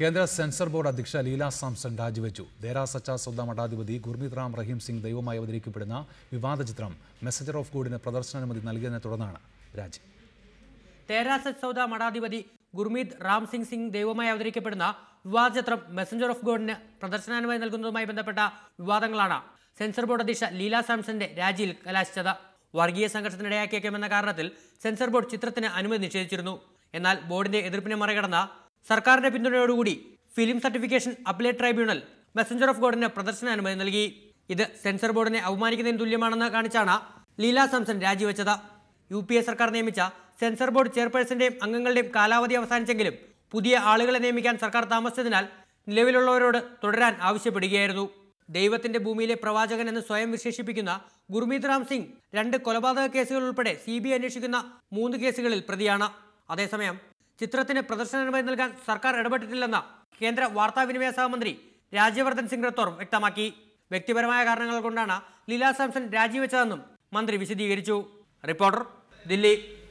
കേന്ദ്ര censor board അധ്യക്ഷ ലീല സാംസൺ രാജിവെച്ചു ദേരാ സച്ച സ്വന്തം മഠാധിപതി ഗുർമീത് റാം റഹീം സിംഗ് ദൈവമായി അവതരിക്കപ്പെടുന്ന വിവാദ ചിത്രം മെസ്സഞ്ചർ ഓഫ് ഗോഡിന് പ്രദർശനാനുമതി നൽകിയതിനെ തുടർന്നാണ് രാജി തേരാ സൗദ മഠാധിപതി ഗുർമീത് റാം സിംഗ് സിംഗ് ദൈവമായി അവതരിക്കപ്പെടുന്ന വിവാദ ചിത്രം മെസ്സഞ്ചർ ഓഫ് ഗോഡിന് പ്രദർശനാനുമതി നൽകുന്നതുമായി ബന്ധപ്പെട്ട വിവാദങ്ങളാണ് സെൻസർ ബോർഡ് അധ്യക്ഷ ലീല സാംസന്റെ രാജിയിൽ കലാശിച്ചത് വർഗീയ സംഘർഷത്തിനിടയാക്കിയേക്കുമെന്ന കാരണത്തിൽ സെൻസർ ബോർഡ് ചിത്രത്തിന് അനുമതി നിഷേധിച്ചിരുന്നു എന്നാൽ ബോർഡിന്റെ എതിർപ്പിനെ മറികടന്ന സർക്കാരിന്റെ പിന്തുണയോടുകൂടി film certification appellate tribunal messenger of ഗോഡിന് പ്രദർശനാനുമതി നൽകി ഇത് സെൻസർ ബോർഡിനെ അപമാനിക്കുന്നതിന് തുല്യമാണെന്ന് കാണിച്ചാണ് ലീല സാംസൺ രാജിവെച്ചത് യു പി എ സർക്കാർ നിയമിച്ച സെൻസർ ബോർഡ് ചെയർപേഴ്സന്റെയും അംഗങ്ങളുടെയും കാലാവധി അവസാനിച്ചെങ്കിലും പുതിയ ആളുകളെ നിയമിക്കാൻ സർക്കാർ താമസിച്ചതിനാൽ നിലവിലുള്ളവരോട് തുടരാൻ ആവശ്യപ്പെടുകയായിരുന്നു ദൈവത്തിന്റെ ഭൂമിയിലെ പ്രവാചകൻ എന്ന് സ്വയം വിശേഷിപ്പിക്കുന്ന ഗുർമീത് റാം സിംഗ് രണ്ട് കൊലപാതക കേസുകൾ ഉൾപ്പെടെ സി ബി അന്വേഷിക്കുന്ന മൂന്ന് കേസുകളിൽ പ്രതിയാണ് അതേസമയം ചിത്രത്തിന് അനുമതി നൽകാൻ സർക്കാർ ഇടപെട്ടിട്ടില്ലെന്ന് കേന്ദ്ര വാർത്താവിനിമയ സഹമന്ത്രി രാജ്യവർദ്ധൻ സിംഗ് റാത്തോർ വ്യക്തമാക്കി വ്യക്തിപരമായ കാരണങ്ങൾ കൊണ്ടാണ് ലീല സാംസൺ രാജിവെച്ചതെന്നും മന്ത്രി വിശദീകരിച്ചു റിപ്പോർട്ടർ ദില്ലി